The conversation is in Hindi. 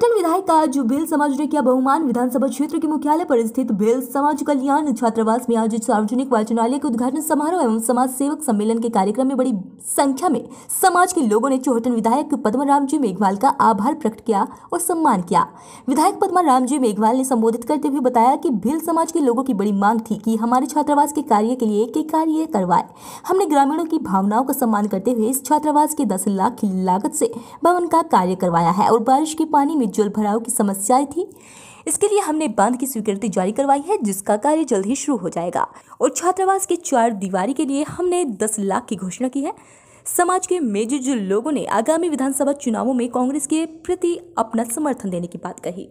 पाटन विधायक आज भेल समाज ने किया बहुमान विधानसभा क्षेत्र के मुख्यालय पर स्थित भेल समाज कल्याण छात्रावास में आयोजित सार्वजनिक वाचनालय के उद्घाटन समारोह एवं समाज सेवक सम्मेलन के कार्यक्रम में बड़ी संख्या में समाज के लोगों ने चौहटन विधायक पद्म जी मेघवाल का आभार प्रकट किया और सम्मान किया विधायक पद्म जी मेघवाल ने संबोधित करते हुए बताया की भेल समाज के लोगों की बड़ी मांग थी की हमारे छात्रावास के कार्य के लिए के कार्य करवाए हमने ग्रामीणों की भावनाओं का सम्मान करते हुए इस छात्रावास के दस लाख की लागत ऐसी भवन का कार्य करवाया है और बारिश के पानी में में जल भराव की समस्याएं थी इसके लिए हमने बांध की स्वीकृति जारी करवाई है जिसका कार्य जल्द ही शुरू हो जाएगा और छात्रावास के चार दीवारी के लिए हमने दस लाख की घोषणा की है समाज के मेजर जो लोगों ने आगामी विधानसभा चुनावों में कांग्रेस के प्रति अपना समर्थन देने की बात कही